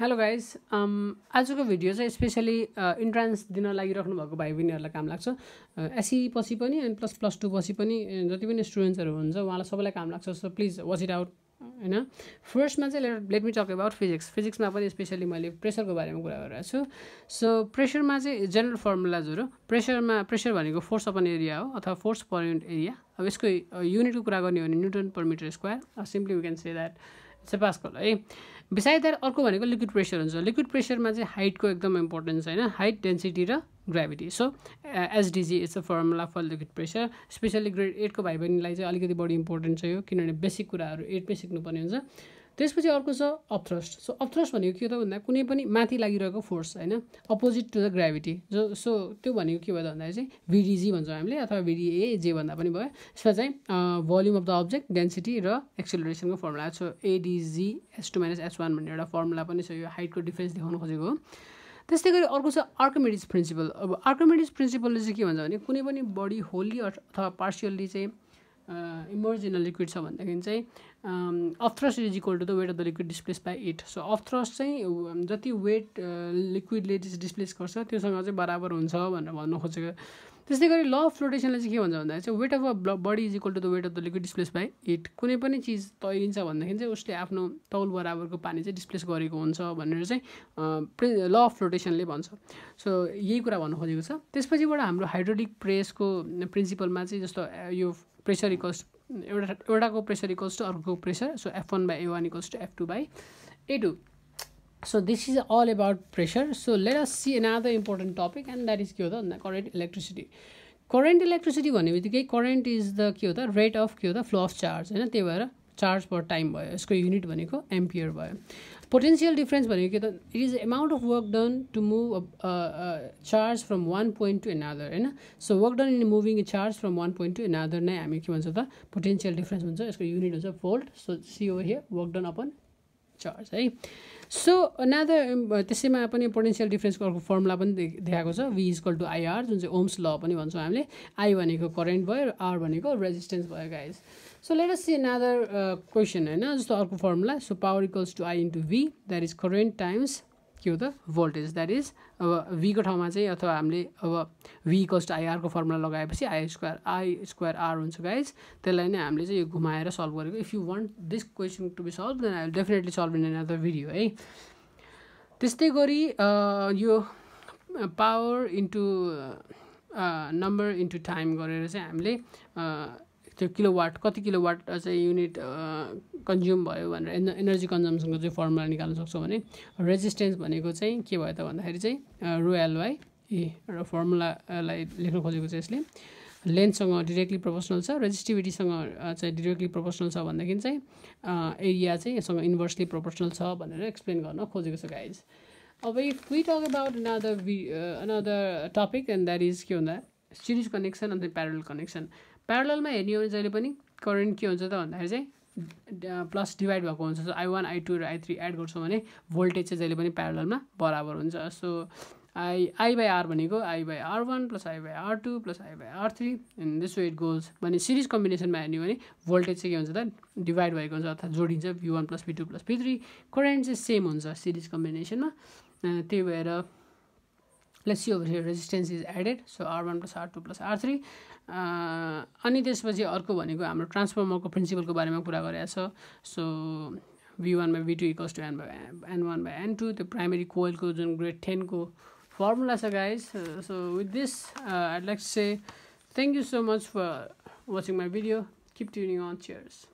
hello guys um, आजको भिडियो चाहिँ स्पेसली इन्ट्रान्स uh, दिन लागिराख्नु भएको भाइ बहिनीहरूलाई काम लाग्छ एसी uh, पछि पनि एन्ड प्लस प्लस टू पछि पनि uh, जति पनि स्टुडेन्ट्सहरू हुन्छ उहाँलाई सबैलाई काम लाग्छ so please watch it out होइन फर्स्टमा चाहिँ let me talk about physics फिजिक्समा पनि स्पेसली मैले प्रेसरको बारेमा कुरा गरिरहेको छु सो प्रेसरमा चाहिँ जेनरल फर्मुलाजहरू प्रेसरमा प्रेसर भनेको फोर्स अपन एरिया हो अथवा फोर्स पर युनिट एरिया अब यसको युनिटको कुरा गर्ने हो भने newton per metre square simply we can say that it's a pascal है बिसाइड द्याट अर्को भनेको लिक्विड प्रेसर हुन्छ लिक्विड प्रेसरमा चाहिँ हाइटको एकदम इम्पोर्टेन्स होइन हाइट डेन्सिटी र gravity so SDG it's a formula for liquid pressure especially grade एटको भाइ बहिनीलाई चाहिँ अलिकति बढी इम्पोर्टेन्ट छ यो किनभने बेसिक कुराहरू एटमै सिक्नुपर्ने हुन्छ त्यसपछि अर्को छ अपथ्रस्ट सो अपथ्रस्ट भनेको के हो त भन्दा कुनै पनि माथि लागिरहेको फोर्स होइन अपोजिट टु द ग्राभिटी जो सो त्यो भनेको के भयो त भन्दाखेरि चाहिँ भिडिजी भन्छौँ हामीले अथवा भिडिए जे भन्दा पनि भयो यसमा चाहिँ volume of the object density र एक्सेलरेसनको फर्मुला छ ADG S two minus S one भन्ने एउटा फर्मुला पनि छ यो हाइटको डिफ्रेन्स देखाउनु खोजेको हो त्यस्तै गरी अर्को छ आर्कोमेडिज प्रिन्सिपल अब आर्कोमेडिज प्रिन्सिपलले चाहिँ के भन्छ भने कुनै पनि बडी होल्ली अथवा पार्सियल्ली चाहिँ इमर्जिन लिक्विड छ भन्दाखेरि चाहिँ upthrust is equal to the weight of the liquid displace by it so upthrust चाहिँ जति वेट लिक्विडले डिस्प्लेस गर्छ त्योसँग चाहिँ बराबर हुन्छ भनेर भन्न खोजेको त्यस्तै गरी ल अफ फ्लोटेसनले चाहिँ के भन्छ भन्दाखेरि चाहिँ weight of a body is equal to the weight of the liquid displace by it कुनै पनि चिज तैरिन्छ भनेदेखि चाहिँ उसले आफ्नो तौल बराबरको पानी चाहिँ डिस्प्लेस गरेको हुन्छ भनेर चाहिँ प्रि ल अफ फ्लोटेसनले भन्छ सो यही कुरा भन्नु खोजेको छ त्यसपछिबाट हाम्रो हाइड्रोलिक प्रेसको प्रिन्सिपलमा चाहिँ जस्तो यो प्रेसर इक्वल्स एउटा एउटाको प्रेसर इक्वल्स टु अर्को pressure so F one by A one equals to F two by A two so this is all about pressure so let us see an other important topic and that is के हो त भन्दा current electricity current electricity भन्ने बित्तिकै current is the के हो त rate of के हो त फ्लो अफ चार्ज होइन त्यही भएर चार्ज पर टाइम भयो यसको युनिट भनेको एम्पियर भयो पोटेन्सियल डिफ्रेन्स भनेको के त it is amount of work done to move charge from one point to another होइन so work done in moving charge from one point to another नै हामी के भन्छ त पोटेन्सियल डिफ्रेन्स हुन्छ यसको युनिट हुन्छ फोल्ड सो सिओ here work done upon charge है सो अनादर um, uh, त्यसैमा पनि पोटेन्सियल डिफ्रेन्सको अर्को फर्मुला पनि देखाएको छ भी इजकल टु आइआर जुन चाहिँ ओम्स ल पनि भन्छौँ हामीले आई भनेको करेन्ट भयो र आर भनेको रेजिस्टेन्स भयो guys so let us see another question होइन जस्तो अर्को formula so power equals to I into V that is current times के हो त भोल्टेज द्याट इज अब भीको ठाउँमा चाहिँ अथवा हामीले अब भी कस्ट आइआरको फर्मुला लगाएपछि I square I square R हुन्छ गाइज त्यसलाई नै हामीले चाहिँ यो घुमाएर सल्भ गरेको if you want this question to be solved then I will definitely solve in other video है त्यस्तै गरी यो power into number into time गरेर चाहिँ हामीले त्यो किलोवाट कति किलोवाट चाहिँ युनिट कन्ज्युम भयो भनेर एन एनर्जी कन्जम्सनको चाहिँ फर्मुला निकाल्न सक्छौँ भने रेजिस्टेन्स भनेको चाहिँ के भयो त भन्दाखेरि चाहिँ रोएलवाई ए र फर्मुलालाई लेख्न खोजेको छ यसले लेन्थसँग डिरेक्टली प्रोपोसनल छ रेजिस्टिभिटीसँग चाहिँ डिरेक्टली प्रोपोसनल छ भनेदेखि चाहिँ एरिया चाहिँ यससँग इन्भर्सली प्रोपोसनल छ भनेर एक्सप्लेन गर्न खोजेको छ गाइज अब if we talk about another another topic and that is के भन्दा series connection and parallel connection प्यारलमा हेर्ने हो भने जहिले पनि करेन्ट के हुन्छ त भन्दाखेरि चाहिँ प्लस डिभाइड भएको हुन्छ so I one I two र आई थ्री एड गर्छौँ भने भोल्टेज चाहिँ जहिले पनि प्यारलमा बराबर हुन्छ so I I by R भनेको I by R one plus I by R two plus I by R three and this way it भने सिरिज कम्बिनेसनमा हेर्ने भने भोल्टेज चाहिँ के हुन्छ त डिभाइड भएको हुन्छ अर्थात् जोडिन्छ V one plus V two plus V three current चाहिँ सेम हुन्छ सिरिज कम्बिनेसनमा त्यही भएर plus C over resistance is added so R one plus R two plus R three अनि त्यसपछि अर्को भनेको हाम्रो ट्रान्सफर्मरको प्रिन्सिपलको बारेमा कुरा गरेको छ so V one by V two equals to N by N one by N two त्यो प्राइमेरी कोइलको जुन ग्रेड टेनको फर्मुला छ guys so with this I like say thank you so much for watching my video keep tuning on chairs